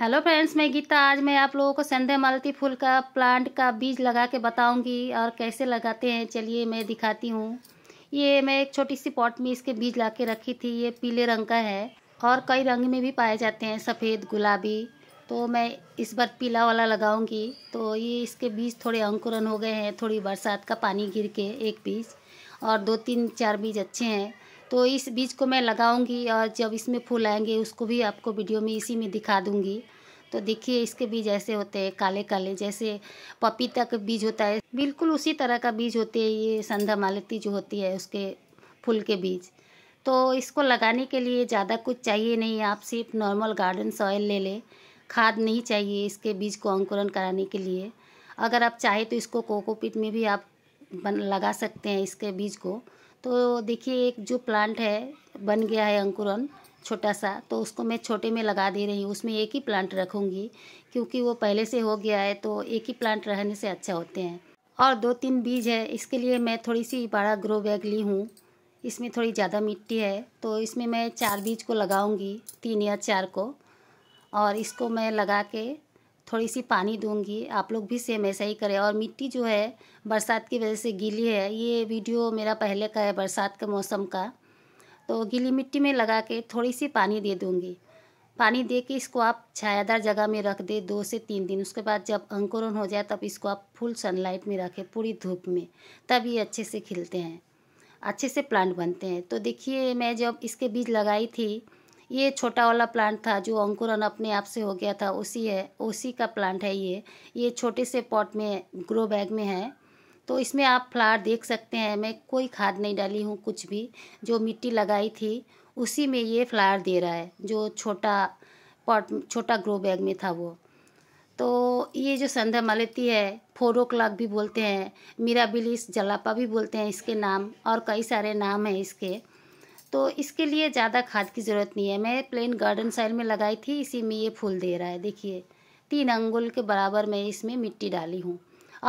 hello friends मैं गीता आज मैं आप लोगों को संध्या मालती फूल का प्लांट का बीज लगा के बताऊंगी और कैसे लगाते हैं चलिए मैं दिखाती हूँ ये मैं एक छोटी सी पॉट में इसके बीज ला के रखी थी ये पीले रंग का है और कई रंग में भी पाए जाते हैं सफ़ेद गुलाबी तो मैं इस बार पीला वाला लगाऊंगी तो ये इसके बीज थोड़े अंकुरन हो गए हैं थोड़ी बरसात का पानी गिर के एक बीज और दो तीन चार बीज अच्छे हैं तो इस बीज को मैं लगाऊंगी और जब इसमें फूल आएंगे उसको भी आपको वीडियो में इसी में दिखा दूंगी तो देखिए इसके बीज ऐसे होते हैं काले काले जैसे पपीता का बीज होता है बिल्कुल उसी तरह का बीज होते हैं ये संधा मालती जो होती है उसके फूल के बीज तो इसको लगाने के लिए ज़्यादा कुछ चाहिए नहीं आप सिर्फ नॉर्मल गार्डन सॉयल ले लें खाद नहीं चाहिए इसके बीज को अंकुरन कराने के लिए अगर आप चाहें तो इसको कोकोपीट में भी आप लगा सकते हैं इसके बीज को तो देखिए एक जो प्लांट है बन गया है अंकुरन छोटा सा तो उसको मैं छोटे में लगा दे रही हूँ उसमें एक ही प्लांट रखूँगी क्योंकि वो पहले से हो गया है तो एक ही प्लांट रहने से अच्छा होते हैं और दो तीन बीज है इसके लिए मैं थोड़ी सी बड़ा ग्रो बैग ली हूँ इसमें थोड़ी ज़्यादा मिट्टी है तो इसमें मैं चार बीज को लगाऊंगी तीन या चार को और इसको मैं लगा के थोड़ी सी पानी दूंगी आप लोग भी सेम ऐसा ही करें और मिट्टी जो है बरसात की वजह से गीली है ये वीडियो मेरा पहले का है बरसात के मौसम का तो गीली मिट्टी में लगा के थोड़ी सी पानी दे दूँगी पानी दे के इसको आप छायादार जगह में रख दे दो से तीन दिन उसके बाद जब अंकुरण हो जाए तब इसको आप फुल सनलाइट में रखें पूरी धूप में तब ये अच्छे से खिलते हैं अच्छे से प्लांट बनते हैं तो देखिए मैं जब इसके बीज लगाई थी ये छोटा वाला प्लांट था जो अंकुरन अपने आप से हो गया था उसी है उसी का प्लांट है ये ये छोटे से पॉट में ग्रो बैग में है तो इसमें आप फ्लावर देख सकते हैं मैं कोई खाद नहीं डाली हूँ कुछ भी जो मिट्टी लगाई थी उसी में ये फ्लावर दे रहा है जो छोटा पॉट छोटा ग्रो बैग में था वो तो ये जो संध्या मलती है फोर ओ क्लाक भी बोलते हैं मीरा बिलिस जलापा भी बोलते हैं इसके नाम और कई सारे नाम हैं इसके तो इसके लिए ज़्यादा खाद की ज़रूरत नहीं है मैं प्लेन गार्डन साइड में लगाई थी इसी में ये फूल दे रहा है देखिए तीन अंगुल के बराबर मैं इसमें मिट्टी डाली हूँ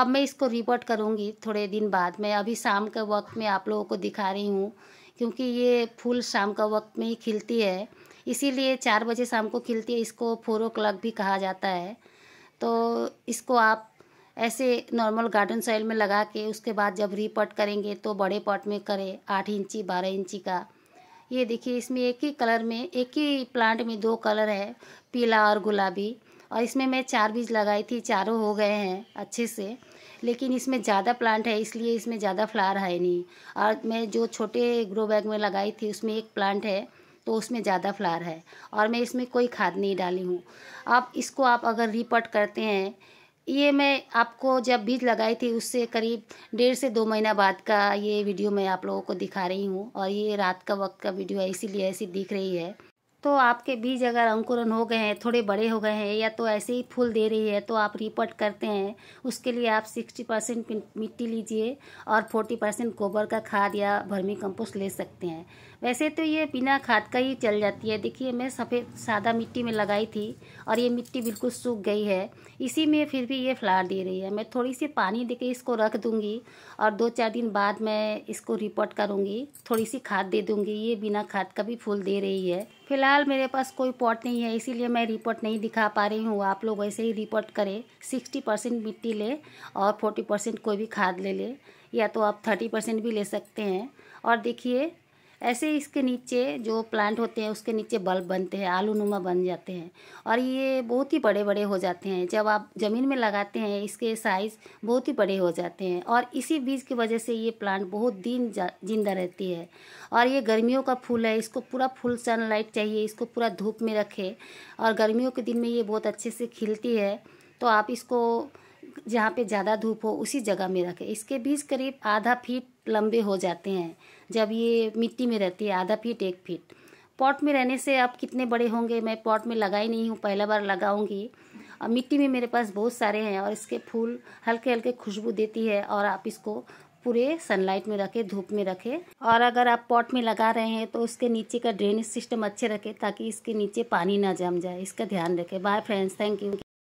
अब मैं इसको रिपोर्ट करूँगी थोड़े दिन बाद मैं अभी शाम के वक्त में आप लोगों को दिखा रही हूँ क्योंकि ये फूल शाम का वक्त में ही खिलती है इसीलिए चार बजे शाम को खिलती है इसको फोर ओ क्लॉक भी कहा जाता है तो इसको आप ऐसे नॉर्मल गार्डन सॉइल में लगा के उसके बाद जब रिपोर्ट करेंगे तो बड़े पॉट में करें आठ इंची बारह इंची का ये देखिए इसमें एक ही कलर में एक ही प्लांट में दो कलर है पीला और गुलाबी और इसमें मैं चार बीज लगाई थी चारों हो गए हैं अच्छे से लेकिन इसमें ज़्यादा प्लांट है इसलिए इसमें ज़्यादा फ्लावर है नहीं और मैं जो छोटे ग्रो बैग में लगाई थी उसमें एक प्लांट है तो उसमें ज़्यादा फ्लावर है और मैं इसमें कोई खाद नहीं डाली हूँ आप इसको आप अगर रिपोर्ट करते हैं ये मैं आपको जब बीज लगाई थी उससे करीब डेढ़ से दो महीना बाद का ये वीडियो मैं आप लोगों को दिखा रही हूँ और ये रात का वक्त का वीडियो है इसीलिए ऐसी दिख रही है तो आपके बीज अगर अंकुरन हो गए हैं थोड़े बड़े हो गए हैं या तो ऐसे ही फूल दे रही है तो आप रिपट करते हैं उसके लिए आप 60 परसेंट मिट्टी लीजिए और 40 परसेंट गोबर का खाद या भर्मी कंपोस्ट ले सकते हैं वैसे तो ये बिना खाद का ही चल जाती है देखिए मैं सफ़ेद सादा मिट्टी में लगाई थी और ये मिट्टी बिल्कुल सूख गई है इसी में फिर भी ये फ्लावर दे रही है मैं थोड़ी सी पानी दे के इसको रख दूँगी और दो चार दिन बाद मैं इसको रिपोर्ट करूँगी थोड़ी सी खाद दे दूँगी ये बिना खाद का भी फूल दे रही है फिलहाल मेरे पास कोई पॉट नहीं है इसीलिए मैं रिपोर्ट नहीं दिखा पा रही हूँ आप लोग वैसे ही रिपोर्ट करें सिक्सटी परसेंट मिट्टी ले और फोर्टी परसेंट कोई भी खाद ले ले या तो आप थर्टी परसेंट भी ले सकते हैं और देखिए ऐसे इसके नीचे जो प्लांट होते हैं उसके नीचे बल्ब बनते हैं आलू नुमा बन जाते हैं और ये बहुत ही बड़े बड़े हो जाते हैं जब आप ज़मीन में लगाते हैं इसके साइज़ बहुत ही बड़े हो जाते हैं और इसी बीज की वजह से ये प्लांट बहुत दिन जिंदा रहती है और ये गर्मियों का फूल है इसको पूरा फुल सनलाइट चाहिए इसको पूरा धूप में रखें और गर्मियों के दिन में ये बहुत अच्छे से खिलती है तो आप इसको जहाँ पे ज़्यादा धूप हो उसी जगह में रखें इसके बीज करीब आधा फीट लंबे हो जाते हैं जब ये मिट्टी में रहती है आधा फीट एक फीट पॉट में रहने से आप कितने बड़े होंगे मैं पॉट में लगाई नहीं हूँ पहला बार लगाऊंगी और मिट्टी में मेरे पास बहुत सारे हैं और इसके फूल हल्के हल्के खुशबू देती है और आप इसको पूरे सनलाइट में रखें धूप में रखें और अगर आप पॉट में लगा रहे हैं तो उसके नीचे का ड्रेनेज सिस्टम अच्छे रखें ताकि इसके नीचे पानी ना जम जाए इसका ध्यान रखें बाय फ्रेंड्स थैंक यू